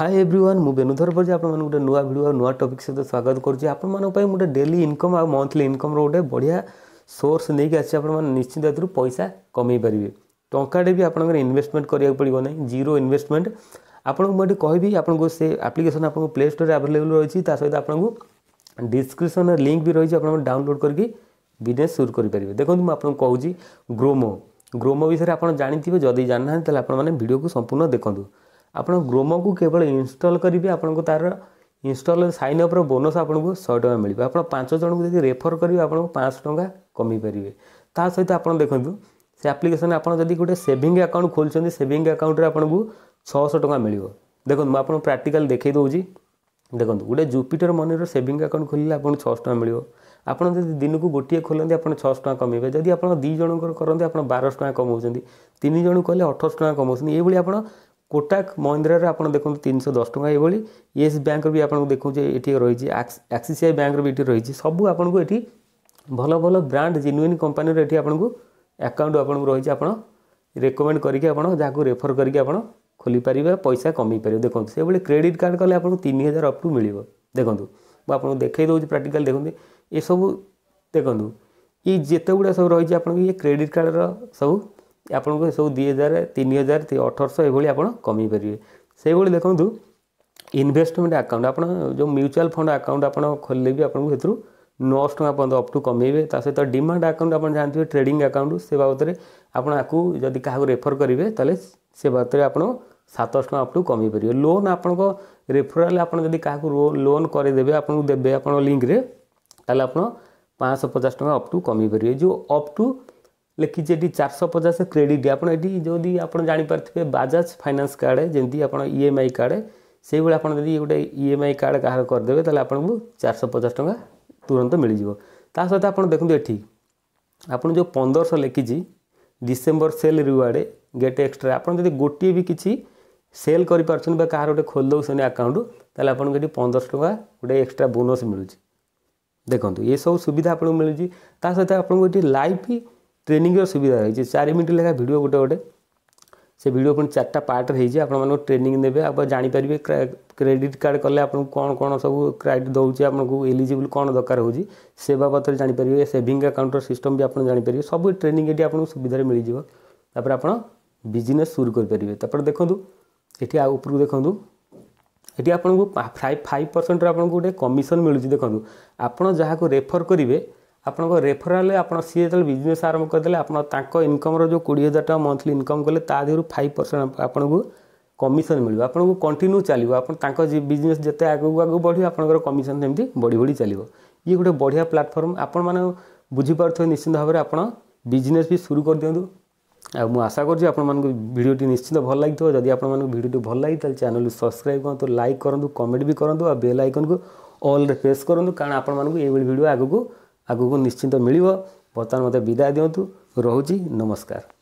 high everyone ମୁଁ ବେନୁଧର ପଡ଼ିଛି ଆପଣମାନଙ୍କୁ ଗୋଟେ ନୂଆ ଭିଡ଼ିଓ ଆଉ ନୂଆ ଟପିକ୍ ସହିତ ସ୍ୱାଗତ କରୁଛି ଆପଣମାନଙ୍କ ପାଇଁ ଗୋଟେ ଡେଲି ଇନକମ୍ ଆଉ ମନ୍ଥଲି ଇନକମ୍ର ଗୋଟେ ବଢ଼ିଆ ସୋର୍ସ ନେଇକି ଆସିଛି ଆପଣମାନେ ନିଶ୍ଚିତ ଏଥିରୁ ପଇସା କମେଇ ପାରିବେ ଟଙ୍କାଟେ ବି ଆପଣଙ୍କର ଇନଭେଷ୍ଟମେଣ୍ଟ କରିବାକୁ ପଡ଼ିବ ନାହିଁ ଜିରୋ ଇନଭେଷ୍ଟମେଣ୍ଟ ଆପଣଙ୍କୁ ମୁଁ ଏଠି କହିବି ଆପଣଙ୍କୁ ସେ ଆପ୍ଲିକେସନ୍ ଆପଣଙ୍କୁ ପ୍ଲେ ଷ୍ଟୋରରେ ଆଭେଲେବୁଲ୍ ରହିଛି ତା ସହିତ ଆପଣଙ୍କୁ ଡିସ୍କ୍ରିପ୍ସନ୍ରେ ଲିଙ୍କ୍ ବି ରହିଛି ଆପଣଙ୍କୁ ଡାଉନଲୋଡ଼୍ କରିକି ବିଜନେସ୍ ସୁରୁ କରିପାରିବେ ଦେଖନ୍ତୁ ମୁଁ ଆପଣଙ୍କୁ କହୁଛି ଗ୍ରୋମୋ ଗ୍ରୋମୋ ବିଷୟରେ ଆପଣ ଜାଣିଥିବେ ଯଦି ଜାଣିନାହାନ୍ତି ତାହେଲେ ଆପଣମାନେ ଭିଡ଼ିଓକୁ ସମ୍ପୂର୍ଣ୍ଣ ଦେଖନ୍ତୁ ଆପଣ ଗ୍ରୋମୋକୁ କେବଳ ଇନଷ୍ଟଲ୍ କରିବେ ଆପଣଙ୍କୁ ତା'ର ଇନଷ୍ଟଲ୍ ସାଇନ୍ ଅପ୍ର ବୋନସ୍ ଆପଣଙ୍କୁ ଶହେ ଟଙ୍କା ମିଳିବ ଆପଣ ପାଞ୍ଚ ଜଣଙ୍କୁ ଯଦି ରେଫର୍ କରିବେ ଆପଣଙ୍କୁ ପାଞ୍ଚଶହ ଟଙ୍କା କମାଇ ପାରିବେ ତା ସହିତ ଆପଣ ଦେଖନ୍ତୁ ସେ ଆପ୍ଲିକେସନ୍ ଆପଣ ଯଦି ଗୋଟେ ସେଭିଂ ଆକାଉଣ୍ଟ ଖୋଲିଛନ୍ତି ସେଭିଂ ଆକାଉଣ୍ଟରେ ଆପଣଙ୍କୁ ଛଅଶହ ଟଙ୍କା ମିଳିବ ଦେଖନ୍ତୁ ମୁଁ ଆପଣଙ୍କୁ ପ୍ରାକ୍ଟିକାଲ୍ ଦେଖାଇ ଦେଉଛି ଦେଖନ୍ତୁ ଗୋଟେ ଜୁପିଟର ମନିର ସେଭିଂ ଆକାଉଣ୍ଟ ଖୋଲିଲେ ଆପଣଙ୍କୁ ଛଅଶହ ଟଙ୍କା ମିଳିବ ଆପଣ ଯଦି ଦିନକୁ ଗୋଟିଏ ଖୋଲନ୍ତି ଆପଣ ଛଅଶହ ଟଙ୍କା କମାଇବେ ଯଦି ଆପଣ ଦୁଇ ଜଣଙ୍କର କରନ୍ତି ଆପଣ ବାରଶହ ଟଙ୍କା କମାଉଛନ୍ତି ତିନି ଜଣକୁ କହିଲେ ଅଠରଶହ ଟଙ୍କା କମାଉଛନ୍ତି ଏଇଭଳି ଆପଣ কোটাক মহিন্দ্রার আপনার দেখুন তিনশো দশ টাকা এইভাবে ইয়েস ব্যাঙ্কর বি আপনার দেখুন যে এটি রয়েছে আক্সিসিআই ব্যাঙ্কর বি এটি রয়েছে সবু আপনার এটি ভালো ভালো ব্রাণ্ড জেনুইন কোম্পানির এটি আপনার আকাউন্ট আপনার রয়েছে আপনার ରେକମେଣ୍ଡ କରିକି ଆପଣ ଯାହାକୁ ରେଫର କରିକି ଆପଣ ଖୋଲିପାରିବେ ପଇସା କମେଇ ପାରିବେ ଦେଖନ୍ତୁ ସେଭଳି କ୍ରେଡ଼ିଟ୍ କାର୍ଡ଼ କଲେ ଆପଣଙ୍କୁ ତିନି ହଜାର ଅପ୍ ଟୁ ମିଳିବ ଦେଖନ୍ତୁ ମୁଁ ଆପଣଙ୍କୁ ଦେଖାଇ ଦେଉଛି ପ୍ରାକ୍ଟିକାଲ ଦେଖନ୍ତୁ ଏସବୁ ଦେଖନ୍ତୁ ଏଇ ଯେତେ ଗୁଡ଼ା ସବୁ ରହିଛି ଆପଣଙ୍କୁ ଇଏ କ୍ରେଡ଼ିଟ୍ କାର୍ଡ଼ର ସବୁ ଆପଣଙ୍କୁ ସବୁ ଦୁଇ ହଜାର ତିନି ହଜାର ଅଠରଶହ ଏଭଳି ଆପଣ କମେଇ ପାରିବେ ସେଇଭଳି ଦେଖନ୍ତୁ ଇନଭେଷ୍ଟମେଣ୍ଟ ଆକାଉଣ୍ଟ ଆପଣ ଯେଉଁ ମ୍ୟୁଚୁଆଲ୍ ଫଣ୍ଡ ଆକାଉଣ୍ଟ ଆପଣ ଖୋଲିଲେ ବି ଆପଣଙ୍କୁ ସେଥିରୁ ନଅଶହ ଟଙ୍କା ପର୍ଯ୍ୟନ୍ତ ଅପ୍ ଟୁ କମେଇବେ ତା ସହିତ ଡିମାଣ୍ଡ ଆକାଉଣ୍ଟ ଆପଣ ଜାଣିଥିବେ ଟ୍ରେଡିଂ ଆକାଉଣ୍ଟ ସେ ବାବଦରେ ଆପଣ ଆକୁ ଯଦି କାହାକୁ ରେଫର୍ କରିବେ ତାହେଲେ ସେ ବାବଦରେ ଆପଣ ସାତଶହ ଟଙ୍କା ଅପ୍ ଟୁ କମେଇ ପାରିବେ ଲୋନ୍ ଆପଣଙ୍କ ରେଫରାଲ୍ ଆପଣ ଯଦି କାହାକୁ ଲୋନ୍ କରିଦେବେ ଆପଣଙ୍କୁ ଦେବେ ଆପଣ ଲିଙ୍କରେ ତାହେଲେ ଆପଣ ପାଞ୍ଚଶହ ପଚାଶ ଟଙ୍କା ଅପ୍ ଟୁ କମେଇ ପାରିବେ ଯେଉଁ ଅପ୍ ଟୁ ଲେଖିଛି ଏଠି ଚାରିଶହ ପଚାଶ କ୍ରେଡ଼ିଟ୍ ଆପଣ ଏଠି ଯଦି ଆପଣ ଜାଣିପାରୁଥିବେ ବାଜାଜ ଫାଇନାନ୍ସ କାର୍ଡ଼ ଯେମିତି ଆପଣ ଇ ଏମ୍ ଆଇ କାର୍ଡ଼ ସେଇଭଳି ଆପଣ ଯଦି ଗୋଟେ ଇ ଏମ୍ ଆଇ କାର୍ଡ଼ କାହାର କରିଦେବେ ତାହେଲେ ଆପଣଙ୍କୁ ଚାରିଶହ ପଚାଶ ଟଙ୍କା ତୁରନ୍ତ ମିଳିଯିବ ତା ସହିତ ଆପଣ ଦେଖନ୍ତୁ ଏଠି ଆପଣ ଯେଉଁ ପନ୍ଦରଶହ ଲେଖିଛି December sale reward get extra ଆପଣ ଯଦି ଗୋଟିଏ ବି କିଛି ସେଲ୍ କରିପାରୁଛନ୍ତି ବା କାହାର ଗୋଟେ ଖୋଲି ଦେଉଛନ୍ତି ଆକାଉଣ୍ଟ ତାହେଲେ ଆପଣଙ୍କୁ ଏଠି ପନ୍ଦରଶହ ଟଙ୍କା ଗୋଟେ ଏକ୍ସଟ୍ରା ବୋନସ୍ ମିଳୁଛି ଦେଖନ୍ତୁ ଏସବୁ ସୁବିଧା ଆପଣଙ୍କୁ ମିଳୁଛି ତା ସହିତ ଆପଣଙ୍କୁ ଏଠି ଲାଇଫ୍ ট্রেনিংর সুবিধা রয়েছে চারি মিনিট লেখা ভিডিও গোটে গোটে সে ভিডিও পুঁ চারটা পার্টরে হয়েছে আপনার ট্রেনিং দেবে আপনার জাঁপারে ক্রেডিট কার্ড কলে আপনার কোণ কোণ সব ক্রেডিট দেছে আপনার এলিজিবল কোণ দরকার হচ্ছে সে বাবদরে জাঁপারে সেভিং আকাউন্টর সিস্টম বি আপনার জাঁপারে সব ট্রেনিং এটি আপনার সুবিধার মিলিযোগ তাপরে আপনার বিজনেস শুরু করে পারবে তাপরে দেখুন এটি উপরক দেখুন এটি আপনার ফাইভ ফাইভ পরসেন্টর আপনার গোটে কমিশন মিলুଛି দেখুন আপনার যাকে রেফর করবে ଆପଣଙ୍କ ରେଫରାଲ୍ ଆପଣ ସିଏ ଯେତେବେଳେ ବିଜନେସ୍ ଆରମ୍ଭ କରିଦେଲେ ଆପଣ ତାଙ୍କ ଇନକମ୍ର ଯେଉଁ କୋଡ଼ିଏ ହଜାର ଟଙ୍କା ମନ୍ଥଲି ଇନକମ୍ କଲେ ତା ଦେହରୁ ଫାଇଭ୍ ପରସେଣ୍ଟ ଆପଣଙ୍କୁ କମିଶନ୍ ମିଳିବ ଆପଣଙ୍କୁ କଣ୍ଟିନ୍ୟୁ ଚାଲିବ ଆପଣ ତାଙ୍କ ବିଜନେସ୍ ଯେତେ ଆଗକୁ ଆଗକୁ ବଢ଼ିବ ଆପଣଙ୍କର କମିଶନ୍ ସେମିତି ବଢ଼ି ବଢ଼ି ଚାଲିବ ଇଏ ଗୋଟେ ବଢ଼ିଆ ପ୍ଲାଟଫର୍ମ ଆପଣମାନେ ବୁଝିପାରୁଥିବେ ନିଶ୍ଚିନ୍ତ ଭାବରେ ଆପଣ ବିଜନେସ୍ ବି ସୁରୁ କରିଦିଅନ୍ତୁ ଆଉ ମୁଁ ଆଶା କରୁଛି ଆପଣମାନଙ୍କୁ ଭିଡ଼ିଓଟି ନିଶ୍ଚିନ୍ତ ଭଲ ଲାଗିଥିବ ଯଦି ଆପଣମାନଙ୍କୁ ଭିଡ଼ିଓଟି ଭଲ ଲାଗି ତାହେଲେ ଚ୍ୟାନେଲକୁ ସବସ୍କ୍ରାଇବ୍ କରନ୍ତୁ ଲାଇକ୍ କରନ୍ତୁ କମେଣ୍ଟ ବି କରନ୍ତୁ ଆଉ ବେଲ୍ ଆଇକନ୍କୁ ଅଲ୍ରେ ପ୍ରେସ୍ କରନ୍ତୁ କାରଣ ଆପଣମାନଙ୍କୁ ଏଇଭଳି ଭିଡ଼ିଓ ଆଗକୁ ଆଗକୁ ନିଶ୍ଚିନ୍ତ ମିଳିବ ବର୍ତ୍ତମାନ ମୋତେ ବିଦାୟ ଦିଅନ୍ତୁ ରହୁଛି ନମସ୍କାର